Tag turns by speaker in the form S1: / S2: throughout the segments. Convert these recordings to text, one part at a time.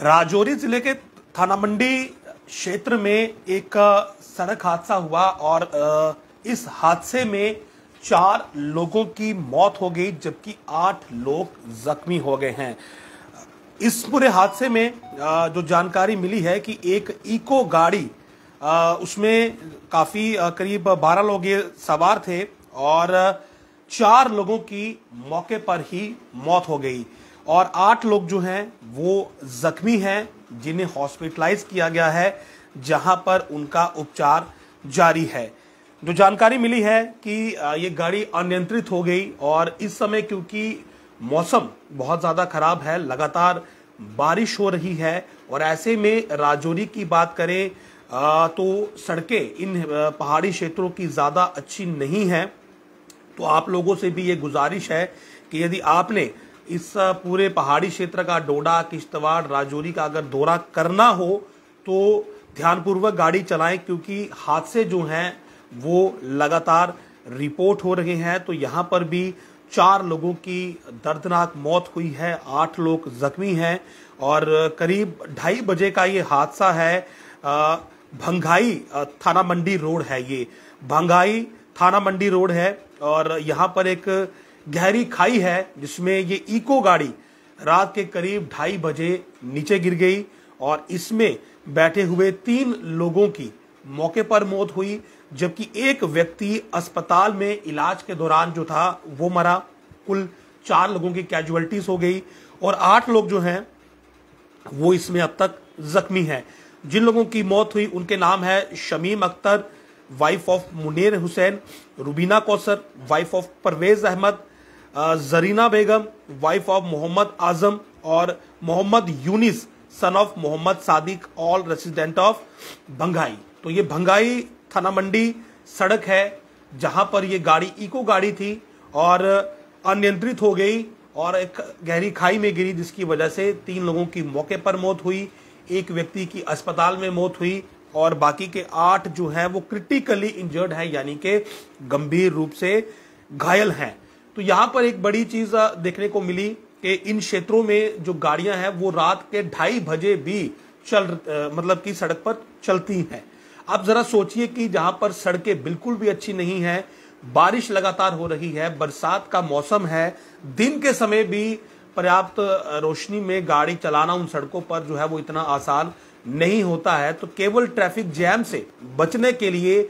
S1: राजौरी जिले के थाना मंडी क्षेत्र में एक सड़क हादसा हुआ और इस हादसे में चार लोगों की मौत हो गई जबकि आठ लोग जख्मी हो गए हैं इस पूरे हादसे में जो जानकारी मिली है कि एक इको गाड़ी उसमें काफ़ी करीब बारह लोग ये सवार थे और चार लोगों की मौके पर ही मौत हो गई और आठ लोग जो हैं वो जख्मी हैं जिन्हें हॉस्पिटलाइज किया गया है जहां पर उनका उपचार जारी है जो जानकारी मिली है कि ये गाड़ी अनियंत्रित हो गई और इस समय क्योंकि मौसम बहुत ज़्यादा खराब है लगातार बारिश हो रही है और ऐसे में राजौरी की बात करें तो सड़कें इन पहाड़ी क्षेत्रों की ज़्यादा अच्छी नहीं हैं तो आप लोगों से भी ये गुजारिश है कि यदि आपने इस पूरे पहाड़ी क्षेत्र का डोडा किश्तवाड़ राजौरी का अगर दौरा करना हो तो ध्यानपूर्वक गाड़ी चलाएं क्योंकि हादसे जो हैं वो लगातार रिपोर्ट हो रहे हैं तो यहाँ पर भी चार लोगों की दर्दनाक मौत हुई है आठ लोग जख्मी हैं और करीब ढाई बजे का ये हादसा है भंगाई थाना मंडी रोड है ये भंगाई थाना मंडी रोड है और यहाँ पर एक गहरी खाई है जिसमें ये इको गाड़ी रात के करीब ढाई बजे नीचे गिर गई और इसमें बैठे हुए तीन लोगों की मौके पर मौत हुई जबकि एक व्यक्ति अस्पताल में इलाज के दौरान जो था वो मरा कुल चार लोगों की कैजुअलिटीज हो गई और आठ लोग जो हैं वो इसमें अब तक जख्मी हैं जिन लोगों की मौत हुई उनके नाम है Shamim Akhtar wife of Munir Hussain Rubina Kausar wife of Parvez Ahmed Zarina Begum wife of Mohammad Azam और Mohammad Younis son of Mohammad Sadiq all resident of Bhangai तो ये भंगाई थाना मंडी सड़क है जहां पर ये गाड़ी इको गाड़ी थी और अनियंत्रित हो गई और एक गहरी खाई में गिरी जिसकी वजह से तीन लोगों की मौके पर मौत हुई एक व्यक्ति की अस्पताल में मौत हुई और बाकी के आठ जो हैं वो क्रिटिकली इंजर्ड है यानी के गंभीर रूप से घायल हैं तो यहां पर एक बड़ी चीज देखने को मिली कि इन क्षेत्रों में जो गाड़ियां हैं वो रात के ढाई बजे भी चल मतलब की सड़क पर चलती हैं आप जरा सोचिए कि जहां पर सड़कें बिल्कुल भी अच्छी नहीं है बारिश लगातार हो रही है बरसात का मौसम है दिन के समय भी पर्याप्त रोशनी में गाड़ी चलाना उन सड़कों पर जो है वो इतना आसान नहीं होता है तो केवल ट्रैफिक जैम से बचने के लिए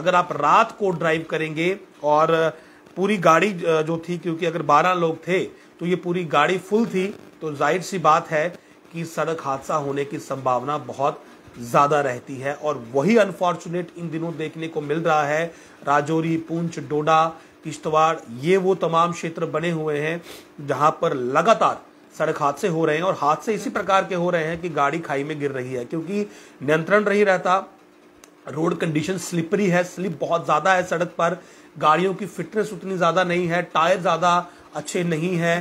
S1: अगर आप रात को ड्राइव करेंगे और पूरी गाड़ी जो थी क्योंकि अगर 12 लोग थे तो ये पूरी गाड़ी फुल थी तो जाहिर सी बात है कि सड़क हादसा होने की संभावना बहुत ज़्यादा रहती है और वही अनफॉर्चुनेट इन दिनों देखने को मिल रहा है राजौरी पूंछ डोडा किश्तवाड़ ये वो तमाम क्षेत्र बने हुए हैं जहां पर लगातार सड़क हादसे हो रहे हैं और हादसे इसी प्रकार के हो रहे हैं कि गाड़ी खाई में गिर रही है क्योंकि नियंत्रण नहीं रहता रोड कंडीशन स्लिपरी है स्लिप बहुत ज़्यादा है सड़क पर गाड़ियों की फिटनेस उतनी ज़्यादा नहीं है टायर ज़्यादा अच्छे नहीं है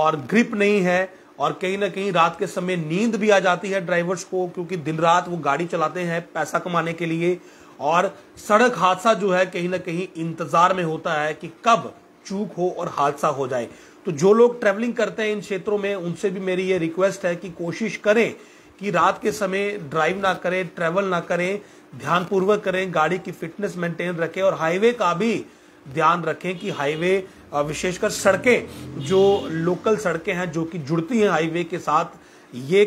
S1: और ग्रिप नहीं है और कहीं ना कहीं रात के समय नींद भी आ जाती है ड्राइवर्स को क्योंकि दिन रात वो गाड़ी चलाते हैं पैसा कमाने के लिए और सड़क हादसा जो है कहीं ना कहीं इंतजार में होता है कि कब चूक हो और हादसा हो जाए तो जो लोग ट्रेवलिंग करते हैं इन क्षेत्रों में उनसे भी मेरी ये रिक्वेस्ट है कि कोशिश करें कि रात के समय ड्राइव ना करें ट्रेवल ना करें ध्यानपूर्वक करें गाड़ी की फिटनेस मेंटेन रखें और हाईवे का भी ध्यान रखें कि हाईवे विशेषकर सड़कें जो लोकल सड़कें हैं जो कि जुड़ती हैं हाईवे के साथ ये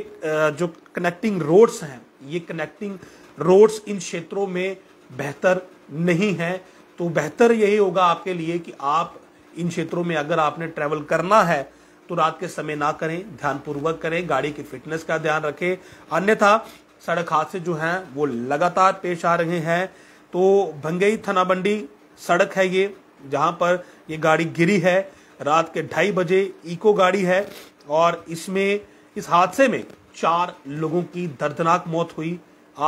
S1: जो कनेक्टिंग रोड्स हैं ये कनेक्टिंग रोड्स इन क्षेत्रों में बेहतर नहीं है तो बेहतर यही होगा आपके लिए कि आप इन क्षेत्रों में अगर आपने ट्रैवल करना है तो रात के समय ना करें ध्यानपूर्वक करें गाड़ी की फिटनेस का ध्यान रखें अन्यथा सड़क हादसे जो हैं वो लगातार पेश आ रहे हैं तो भंगई थनाबंडी सड़क है ये जहाँ पर ये गाड़ी गिरी है रात के ढाई बजे इको गाड़ी है और इसमें इस हादसे में चार लोगों की दर्दनाक मौत हुई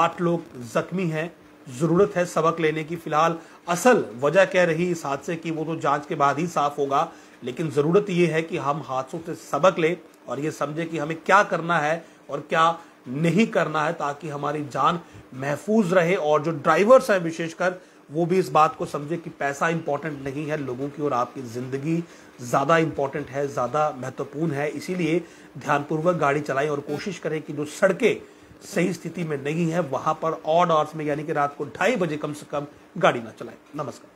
S1: आठ लोग जख्मी हैं जरूरत है सबक लेने की फिलहाल असल वजह कह रही इस हादसे की वो तो जांच के बाद ही साफ होगा लेकिन ज़रूरत ये है कि हम हादसों से सबक लें और ये समझे कि हमें क्या करना है और क्या नहीं करना है ताकि हमारी जान महफूज रहे और जो ड्राइवर्स हैं विशेषकर वो भी इस बात को समझे कि पैसा इंपॉर्टेंट नहीं है लोगों की और आपकी ज़िंदगी ज़्यादा इंपॉर्टेंट है ज़्यादा महत्वपूर्ण है इसीलिए ध्यानपूर्वक गाड़ी चलाएं और कोशिश करें कि जो सड़कें सही स्थिति में नहीं है वहाँ पर ऑड आवर्स में यानी कि रात को ढाई बजे कम से कम गाड़ी ना चलाएं नमस्कार